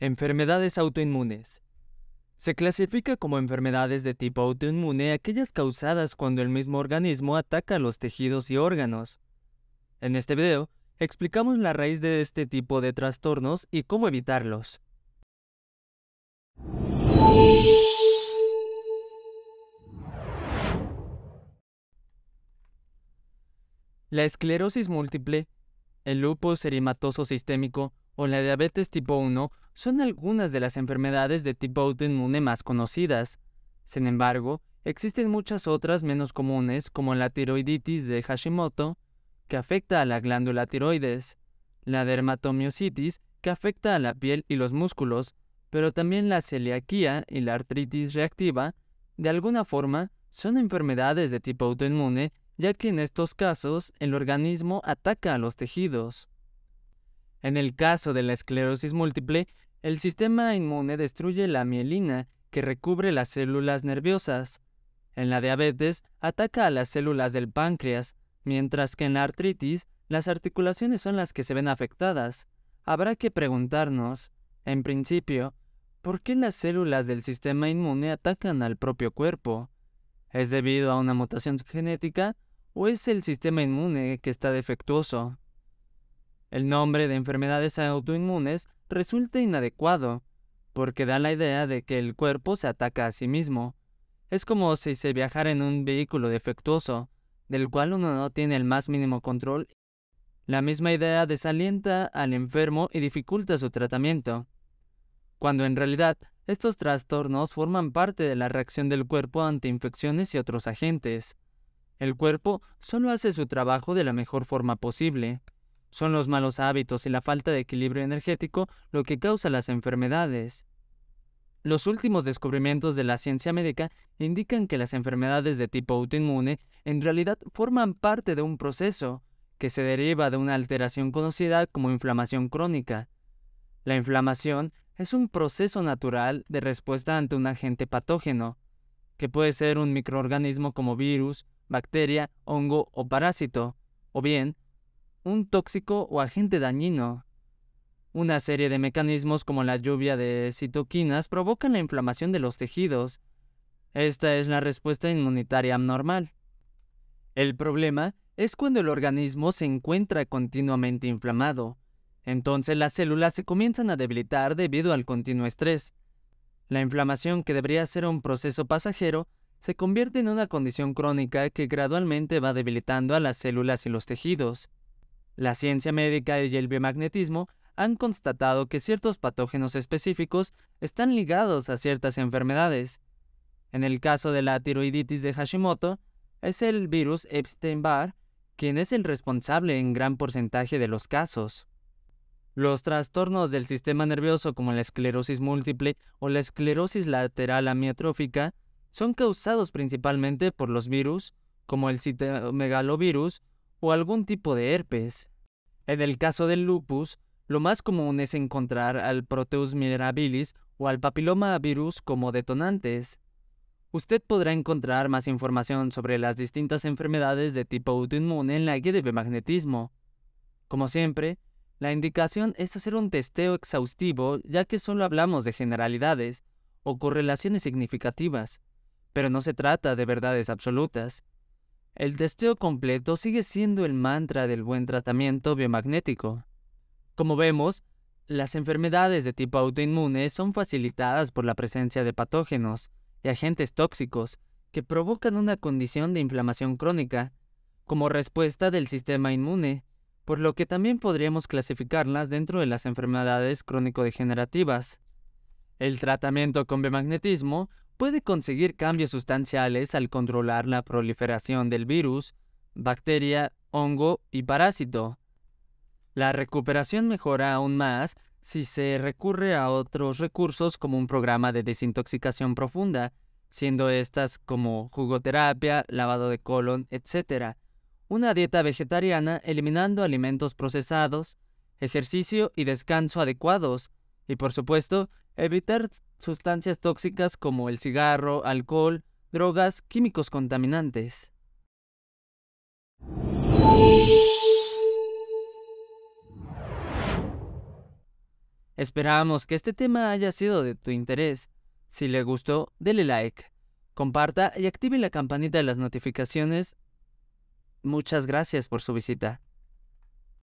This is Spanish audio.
Enfermedades autoinmunes. Se clasifica como enfermedades de tipo autoinmune aquellas causadas cuando el mismo organismo ataca los tejidos y órganos. En este video, explicamos la raíz de este tipo de trastornos y cómo evitarlos. La esclerosis múltiple, el lupus erimatoso sistémico, o la diabetes tipo 1 son algunas de las enfermedades de tipo autoinmune más conocidas. Sin embargo, existen muchas otras menos comunes como la tiroiditis de Hashimoto, que afecta a la glándula tiroides, la dermatomiositis, que afecta a la piel y los músculos, pero también la celiaquía y la artritis reactiva, de alguna forma, son enfermedades de tipo autoinmune, ya que en estos casos el organismo ataca a los tejidos. En el caso de la esclerosis múltiple, el sistema inmune destruye la mielina que recubre las células nerviosas. En la diabetes, ataca a las células del páncreas, mientras que en la artritis, las articulaciones son las que se ven afectadas. Habrá que preguntarnos, en principio, ¿por qué las células del sistema inmune atacan al propio cuerpo? ¿Es debido a una mutación genética o es el sistema inmune que está defectuoso? El nombre de enfermedades autoinmunes resulta inadecuado, porque da la idea de que el cuerpo se ataca a sí mismo. Es como si se viajara en un vehículo defectuoso, del cual uno no tiene el más mínimo control. La misma idea desalienta al enfermo y dificulta su tratamiento. Cuando en realidad estos trastornos forman parte de la reacción del cuerpo ante infecciones y otros agentes. El cuerpo solo hace su trabajo de la mejor forma posible, son los malos hábitos y la falta de equilibrio energético lo que causa las enfermedades. Los últimos descubrimientos de la ciencia médica indican que las enfermedades de tipo autoinmune en realidad forman parte de un proceso que se deriva de una alteración conocida como inflamación crónica. La inflamación es un proceso natural de respuesta ante un agente patógeno, que puede ser un microorganismo como virus, bacteria, hongo o parásito, o bien un tóxico o agente dañino. Una serie de mecanismos como la lluvia de citoquinas provocan la inflamación de los tejidos. Esta es la respuesta inmunitaria abnormal. El problema es cuando el organismo se encuentra continuamente inflamado. Entonces las células se comienzan a debilitar debido al continuo estrés. La inflamación, que debería ser un proceso pasajero, se convierte en una condición crónica que gradualmente va debilitando a las células y los tejidos. La ciencia médica y el biomagnetismo han constatado que ciertos patógenos específicos están ligados a ciertas enfermedades. En el caso de la tiroiditis de Hashimoto, es el virus Epstein-Barr quien es el responsable en gran porcentaje de los casos. Los trastornos del sistema nervioso como la esclerosis múltiple o la esclerosis lateral amiotrófica son causados principalmente por los virus, como el citomegalovirus o algún tipo de herpes. En el caso del lupus, lo más común es encontrar al Proteus mirabilis o al papiloma virus como detonantes. Usted podrá encontrar más información sobre las distintas enfermedades de tipo autoinmune en la guía de biomagnetismo. Como siempre, la indicación es hacer un testeo exhaustivo ya que solo hablamos de generalidades o correlaciones significativas, pero no se trata de verdades absolutas. El testeo completo sigue siendo el mantra del buen tratamiento biomagnético. Como vemos, las enfermedades de tipo autoinmune son facilitadas por la presencia de patógenos y agentes tóxicos que provocan una condición de inflamación crónica como respuesta del sistema inmune, por lo que también podríamos clasificarlas dentro de las enfermedades crónico-degenerativas. El tratamiento con biomagnetismo puede conseguir cambios sustanciales al controlar la proliferación del virus, bacteria, hongo y parásito. La recuperación mejora aún más si se recurre a otros recursos como un programa de desintoxicación profunda, siendo estas como jugoterapia, lavado de colon, etc. Una dieta vegetariana eliminando alimentos procesados, ejercicio y descanso adecuados, y por supuesto, evitar sustancias tóxicas como el cigarro, alcohol, drogas, químicos contaminantes. Esperamos que este tema haya sido de tu interés. Si le gustó, dele like, comparta y active la campanita de las notificaciones. Muchas gracias por su visita.